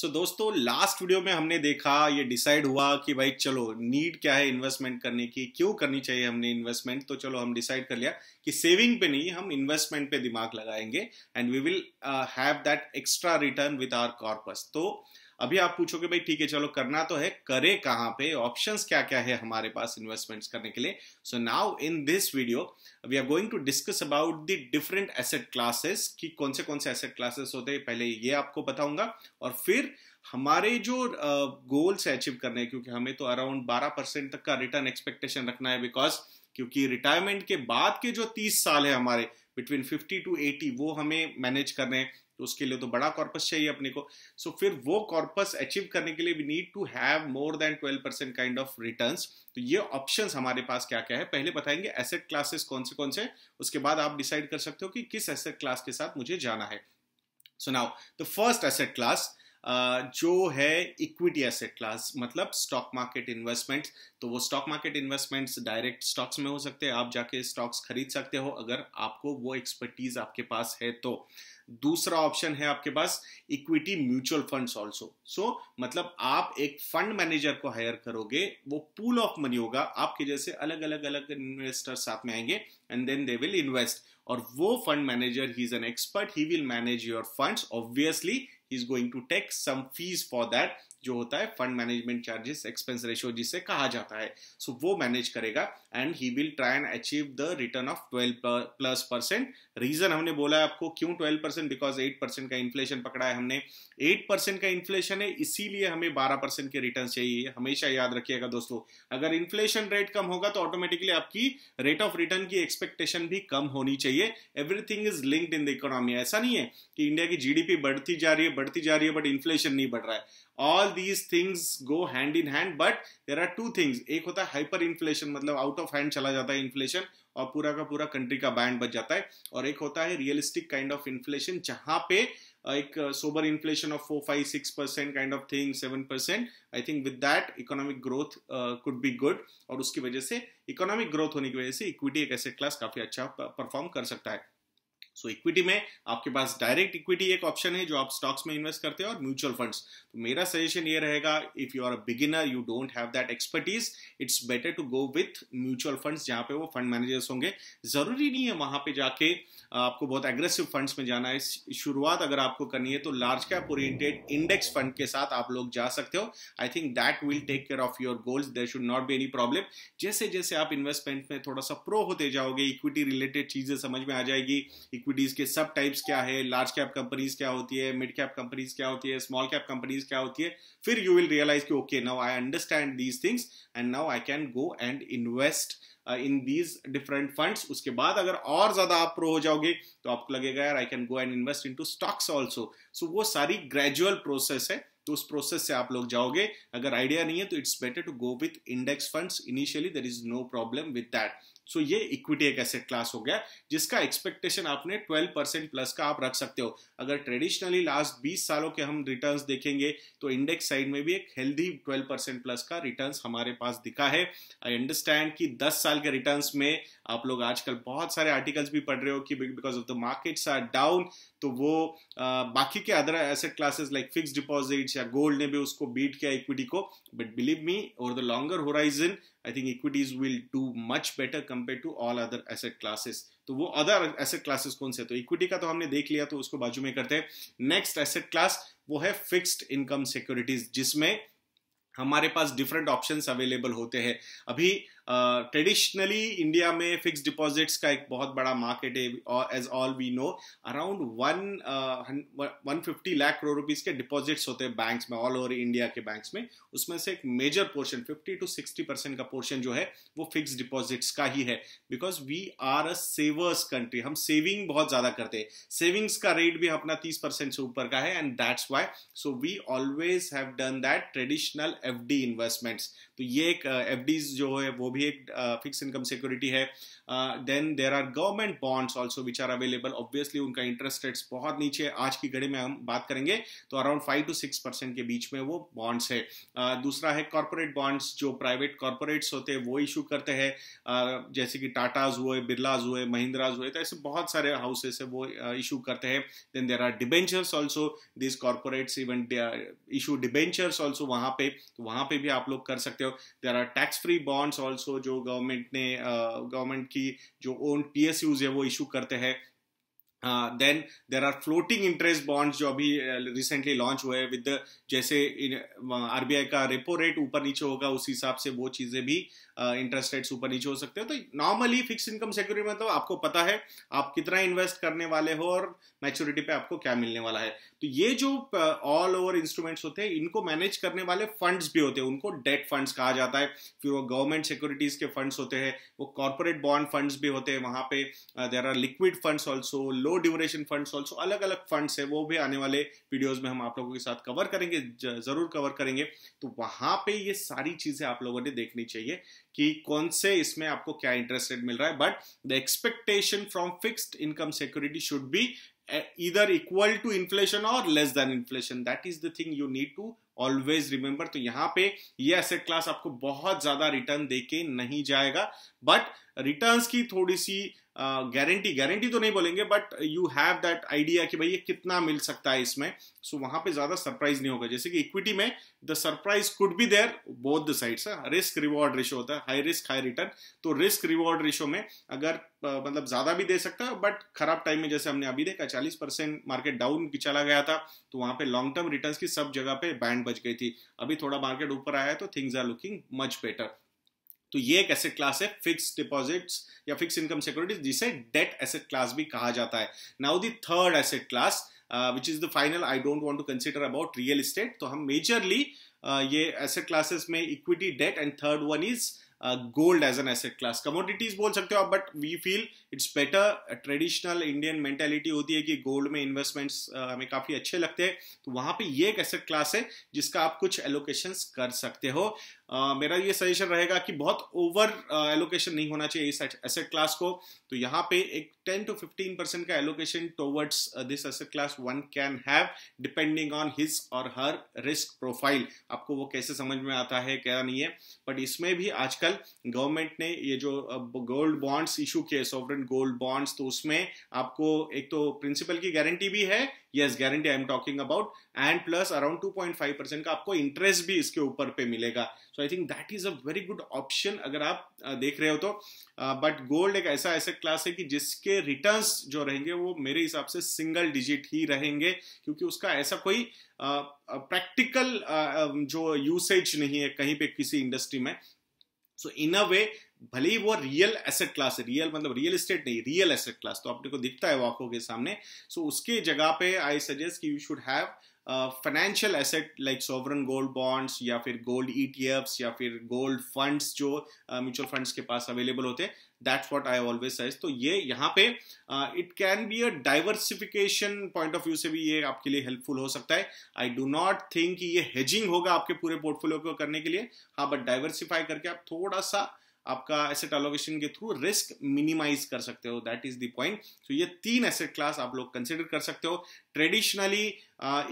सो so, दोस्तों last video में हमने देखा ये डिसाइड हुआ कि भाई चलो नीड क्या है इन्वेस्टमेंट करने की क्यों करनी चाहिए हमने इन्वेस्टमेंट तो चलो हम डिसाइड कर लिया कि सेविंग पे नहीं हम इन्वेस्टमेंट पे दिमाग लगाएंगे and we will have that extra return with our corpus तो uh, अभी आप पूछोगे भाई ठीक है चलो करना तो है करे कहां पे ऑप्शंस क्या क्या है हमारे पास इन्वेस्टमेंट्स करने के लिए so now in this video we are going to discuss about the different asset classes कि कौन से कौन से एसेट क्लासेस होते हैं पहले ये आपको बताऊंगा और फिर हमारे जो गोल्स है अचीव करने क्योंकि हमें तो अराउंड बारह परसेंट तक का रिटर्न एक्सपेक्टेशन रखना है बिकॉज क्योंकि रिटायरमेंट के बाद के जो तीस साल है हमारे बिटवीन फिफ्टी टू एटी वो हमें मैनेज करने तो उसके लिए तो बड़ा कॉर्पस चाहिए अपने को सो so, फिर वो कॉर्पस अचीव करने के लिए we need to have more than twelve percent kind of return तो ये ऑप्शन हमारे पास क्या क्या है पहले बताएंगे एसेट क्लासेस कौन से कौन से उसके बाद आप डिसाइड कर सकते हो कि किस एसेट क्लास के साथ मुझे जाना है so now the first asset class जो है इक्विटी एसेट क्लास मतलब स्टॉक मार्केट इन्वेस्टमेंट तो वो stock market investments direct stocks में हो सकते हैं आप जाके स्टॉक्स खरीद सकते हो अगर आपको वो एक्सपर्टीज आपके पास है तो दूसरा ऑप्शन है आपके पास equity mutual funds also so मतलब आप एक फंड मैनेजर को हायर करोगे वो पूल ऑफ मनी होगा आपके जैसे अलग अलग अलग इन्वेस्टर साथ में आएंगे and then they will invest और वो fund manager he is an expert he will manage your funds obviously he is going to take some fees for that जो होता है fund management charges expense ratio जिसे कहा जाता है so so, वो मैनेज करेगा and he will try and achieve the return of twelve plus percent reason हमने बोला है आपको क्यों twelve percent because at percent का इन्फ्लेशन पकड़ा है हमने एट परसेंट का इन्फ्लेशन है इसीलिए हमें बारह परसेंट के रिटर्न चाहिए हमेशा याद रखिएगा दोस्तों अगर इन्फ्लेशन रेट कम होगा तो ऑटोमेटिकली आपकी रेट ऑफ रिटर्न की एक्सपेक्टेशन भी कम होनी चाहिए everything is linked in the economy ऐसा नहीं है कि इंडिया की जीडीपी बढ़ती जा रही है बढ़ती जा रही है बट इन्फ्लेशन नहीं बढ़ रहा है all these things go hand in hand but there are two things एक होता है हाइपर इन्फ्लेशन मतलब आउट ऑफ हैंड चला जाता है इन्फ्लेशन और पूरा का पूरा कंट्री का बैंड बच जाता है और एक होता है रियलिस्टिक काइंड ऑफ इन्फ्लेशन जहां पे एक sober inflation of four five six percent kind of thing seven percent I think with that economic growth could be good और उसकी वजह से इकोनॉमिक ग्रोथ होने की वजह से इक्विटी एक ऐसे क्लास काफी अच्छा परफॉर्म कर सकता है सो इक्विटी में आपके पास डायरेक्ट इक्विटी एक ऑप्शन है जो आप स्टॉक्स में इन्वेस्ट करते हैं और म्यूचुअल फंड्स तो मेरा सजेशन ये रहेगा if you are a beginner you don't have that expertise it's better to go with mutual funds जहां पे वो फंड मैनेजर्स होंगे जरूरी नहीं है वहां पे जाके आपको बहुत एग्रेसिव फंड्स में जाना है शुरुआत अगर आपको करनी है तो large cap oriented index fund के साथ आप लोग जा सकते हो I think that will take care of your goals there should not be any problem जैसे जैसे आप इन्वेस्टमेंट में थोड़ा सा प्रो होते जाओगे इक्विटी रिलेटेड चीजें समझ में आ जाएगी इक्विटीज के सब टाइप्स क्या है लार्ज कैप कंपनीज क्या होती है मिड कैप कंपनीज क्या होती है स्मॉल कैप कंपनीज क्या होती है फिर यू विल रियलाइज की okay now I understand these things and now I can go and invest in these different fund उसके बाद अगर और ज्यादा आप प्रो हो जाओगे तो आपको लगेगा यार I can go and invest into stocks also so वो सारी ग्रेजुअल प्रोसेस है तो उस प्रोसेस से आप लोग जाओगे अगर आइडिया नहीं है तो it's better to go with index funds initially there is no problem with that so ये इक्विटी एक एसेट क्लास हो गया जिसका एक्सपेक्टेशन आपने 12 परसेंट प्लस का आप रख सकते हो अगर ट्रेडिशनली लास्ट 20 सालों के हम रिटर्न्स देखेंगे तो इंडेक्स साइड में भी एक हेल्दी 12 परसेंट प्लस का रिटर्न्स हमारे पास दिखा है आई अंडरस्टैंड कि 10 साल के रिटर्न्स में आप लोग आजकल बहुत सारे आर्टिकल्स भी पढ़ रहे हो कि because of the markets are down तो वो आ, बाकी के other asset classes like fix deposits या गोल्ड ने भी उसको बीट किया इक्विटी को but believe me over the longer horizon I think equities will do much better compare to all other asset classes तो वो अदर एसेट क्लासेस कौन से तो इक्विटी का तो हमने देख लिया तो उसको बाजू में करते हैं नेक्स्ट एसेट क्लास वो है फिक्स्ड इनकम सिक्योरिटीज जिसमें हमारे पास डिफरेंट ऑप्शंस अवेलेबल होते हैं अभी ट्रेडिशनली uh, इंडिया में फिक्स डिपॉजिट्स का एक बहुत बड़ा मार्केट है as all we know around one one fifty lakh crore rupees के डिपॉजिट्स होते हैं बैंक्स में ऑल ओवर इंडिया के बैंक्स में उसमें से एक major portion fifty to sixty percent का पोर्शन जो है वो फिक्स डिपॉजिट्स का ही है because we are a savers country हम सेविंग बहुत ज्यादा करते हैं सेविंग्स का रेट भी अपना तीस परसेंट से ऊपर का है and that's why so we always have done that traditional F investments तो ये एक एफ uh, जो है वो भी एक फिक्स इनकम सिक्योरिटी है then there are government bonds also which are available obviously उनका इंटरेस्ट रेट्स बहुत नीचे है आज की घड़ी में हम बात करेंगे तो around five to six percent के बीच में वो बॉन्ड्स है uh, दूसरा है कॉरपोरेट बॉन्ड्स जो प्राइवेट कॉरपोरेट्स होते हैं वो इशू करते हैं uh, जैसे कि टाटाज हुए बिरलाज हुए महिंद्राज हुए तो ऐसे बहुत सारे हाउसेस है वो इशू uh, करते हैं then there are debentures also this corporates even issue debentures also वहाँ पे तो वहाँ पे भी आप लोग कर सकते हो there are tax free bonds also जो गवर्नमेंट ने गवर्नमेंट की जो ओन पी है वो इशू करते हैं then there are floating interest bonds जो अभी रिसेंटली uh, लॉन्च हुए हैं विद जैसे आरबीआई uh, का रेपो रेट ऊपर नीचे होगा उस हिसाब से वो चीज़ें भी इंटरेस्ट uh, रेट्स ऊपर नीचे हो सकते हैं तो नॉर्मली फिक्स इनकम सिक्योरिटी में तो आपको पता है आप कितना इन्वेस्ट करने वाले हो और मैच्योरिटी पे आपको क्या मिलने वाला है तो ये जो ऑल ओवर इंस्ट्रूमेंट्स होते हैं इनको मैनेज करने वाले फंड्स भी होते हैं उनको डेट फंड्स कहा जाता है फिर वो गवर्नमेंट सिक्योरिटीज के फंड्स होते हैं वो कॉर्पोरेट बॉन्ड फंड्स भी होते हैं वहां पे there are liquid funds also low duration funds also अलग अलग फंड्स है वो भी आने वाले वीडियोज में हम आप लोगों के साथ कवर करेंगे जरूर कवर करेंगे तो वहां पे ये सारी चीजें आप लोगों ने देखनी चाहिए कि कौन से इसमें आपको क्या इंटरेस्ट रेट मिल रहा है but the expectation from fixed income security should be either equal to inflation और less than inflation that is the thing you need to always remember तो यहाँ पे ये एसेट क्लास आपको बहुत ज्यादा रिटर्न देके नहीं जाएगा बट रिटर्न्स की थोड़ी सी गारंटी uh, गारंटी तो नहीं बोलेंगे but you have that idea कि भाई ये कितना मिल सकता है इसमें सो so, वहां पे ज्यादा सरप्राइज नहीं होगा जैसे कि इक्विटी में the surprise could be there both the sides risk reward ratio होता है हाई रिस्क हाई रिटर्न तो रिस्क रिवॉर्ड रेशो में अगर मतलब ज्यादा भी दे सकता है बट खराब टाइम में जैसे हमने अभी देखा चालीस परसेंट मार्केट डाउन चला गया था तो वहां पे लॉन्ग टर्म रिटर्न की सब जगह पे बैंड बच गई थी अभी थोड़ा मार्केट ऊपर आया है तो things are looking much better तो ये एक एसेट क्लास है फिक्स डिपॉजिट्स या फिक्स इनकम सिक्योरिटीज जिसे डेट एसेट क्लास भी कहा जाता है now the third asset class which is the final I don't want to consider about real estate तो हम मेजरली uh, ये एसेट क्लासेस में equity debt and third one is gold as an asset class commodities बोल सकते हो आप but we feel it's better traditional Indian mentality होती है कि गोल्ड में इन्वेस्टमेंट्स uh, हमें काफ़ी अच्छे लगते हैं तो वहां पे ये एक एसेट क्लास है जिसका आप कुछ एलोकेशन कर सकते हो Uh, मेरा ये सजेशन रहेगा कि बहुत ओवर एलोकेशन uh, नहीं होना चाहिए इस एसेट क्लास को तो यहाँ पे एक 10 to 15 percent ka allocation towards uh, this asset class one can have depending on his or her risk profile आपको वो कैसे समझ में आता है क्या नहीं है बट इसमें भी आजकल गवर्नमेंट ने ये जो गोल्ड बॉन्ड्स इशू किए सॉवरन गोल्ड बॉन्ड्स तो उसमें आपको एक तो प्रिंसिपल की गारंटी भी है yes guarantee I am talking about and plus around five percent का आपको इंटरेस्ट भी इसके ऊपर पे मिलेगा so I think that is a very good option अगर आप देख रहे हो तो बट गोल्ड एक ऐसा ऐसा क्लास है कि जिसके रिटर्न जो रहेंगे वो मेरे हिसाब से सिंगल डिजिट ही रहेंगे क्योंकि उसका ऐसा कोई प्रैक्टिकल जो यूसेज नहीं है कहीं पे किसी इंडस्ट्री में सो इन अ वे भले ही वो रियल एसेट क्लास है रियल मतलब रियल एस्टेट नहीं रियल एसेट क्लास तो अपने को दिखता है वो के सामने सो so, उसके जगह पे आई सजेस्ट कि you should have financial asset like sovereign gold bonds या फिर गोल्ड ई e या फिर गोल्ड फंड्स जो म्यूचुअल uh, फंड्स के पास अवेलेबल होते हैं that's what I always size तो ये यहाँ पे it can be a diversification point of view से भी ये आपके लिए हेल्पफुल हो सकता है आई डू नॉट थिंक ये हेजिंग होगा आपके पूरे पोर्टफोलियो को करने के लिए हाँ बट डाइवर्सिफाई करके आप थोड़ा सा आपका एसेट एलोकेशन के थ्रू रिस्क मिनिमाइज कर सकते हो that is the point so ये तीन एसेट क्लास आप लोग कंसिडर कर सकते हो ट्रेडिशनली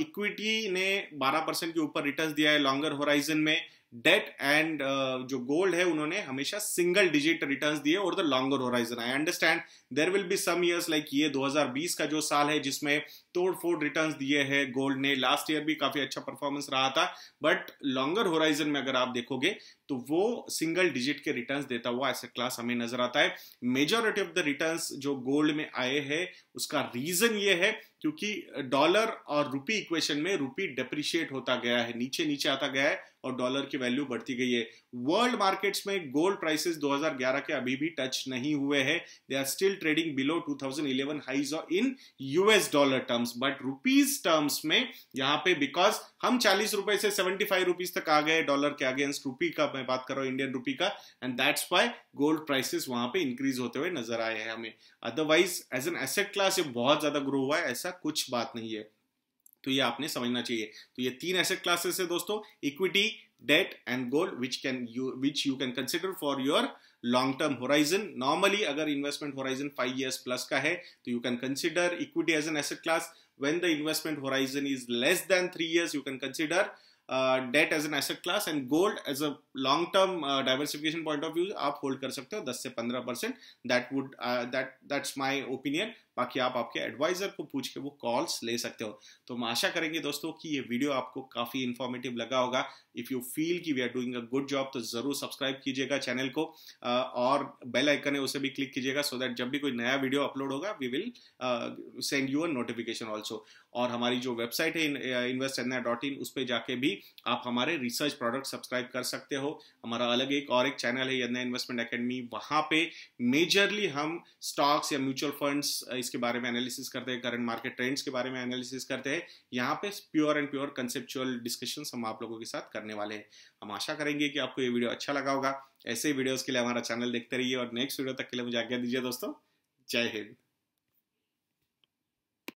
इक्विटी ने 12 परसेंट के ऊपर रिटर्न दिया है लॉन्गर होराइजन में डेट एंड uh, जो गोल्ड है उन्होंने हमेशा सिंगल डिजिट रिटर्न्स दिए और the longer horizon I understand there will be some years like ये 2020 का जो साल है जिसमें तोड़ फोड़ रिटर्न दिए है गोल्ड ने लास्ट ईयर भी काफी अच्छा परफॉर्मेंस रहा था बट लॉन्गर होराइजन में अगर आप देखोगे तो वो सिंगल डिजिट के रिटर्न देता हुआ ऐसे क्लास हमें नजर आता है मेजोरिटी ऑफ द रिटर्न जो गोल्ड में आए हैं उसका रीजन ये है क्योंकि डॉलर और रुपी इक्वेशन में रुपी डेप्रिशिएट होता गया है नीचे नीचे आता गया है और डॉलर की वैल्यू बढ़ती गई है वर्ल्ड मार्केट्स में गोल्ड प्राइसेस 2011 के अभी भी टच नहीं हुए हैं they are still trading below 2011 और in US dollar terms but rupees terms में यहाँ पे बिकॉज हम चालीस रुपए से सेवेंटी फाइव रुपीज तक आ गए डॉलर के अगेंस्ट रुपी का मैं बात कर रहा हूँ इंडियन रुपी का and that's why gold prices वहां पे इंक्रीज होते हुए नजर आए हैं हमें otherwise as an asset class निकला सिर्फ बहुत ज़्यादा ग्रो हुआ है ऐसा कुछ बात नहीं है तो ये आपने समझना चाहिए तो ये तीन ऐसे क्लासेस है दोस्तों equity debt and gold which can you which you can consider for your long term horizon normally अगर investment horizon five years plus का है तो you can consider equity as an asset class when the investment horizon is less than three years you can consider debt as an asset class and gold as a long term diversification point of view आप hold कर सकते हो दस से पंद्रह percent that would that that's my opinion बाकी आप आपके एडवाइजर को पूछ के वो कॉल्स ले सकते हो तो हम आशा करेंगे दोस्तों कि ये वीडियो आपको काफ़ी इन्फॉर्मेटिव लगा होगा इफ़ यू फील कि we are doing a good job तो ज़रूर सब्सक्राइब कीजिएगा चैनल को और बेल आइकन है उसे भी क्लिक कीजिएगा सो दैट जब भी कोई नया वीडियो अपलोड होगा we will send you a notification also और हमारी जो वेबसाइट है इन्वेस्ट डॉट इन उस पर जाके भी आप हमारे रिसर्च प्रोडक्ट सब्सक्राइब कर सकते हो हमारा अलग एक और एक चैनल है यदना इन्वेस्टमेंट अकेडमी वहाँ पे मेजरली हम स्टॉक्स या म्यूचुअल फंड्स प्राइस के बारे में एनालिसिस करते हैं करंट मार्केट ट्रेंड्स के बारे में एनालिसिस करते हैं यहाँ पे pure and pure conceptual discussion हम आप लोगों के साथ करने वाले हैं हम आशा करेंगे कि आपको ये वीडियो अच्छा लगा होगा ऐसे वीडियोज़ के लिए हमारा चैनल देखते रहिए और नेक्स्ट वीडियो तक के लिए मुझे आज्ञा दीजिए दोस्तों जय हिंद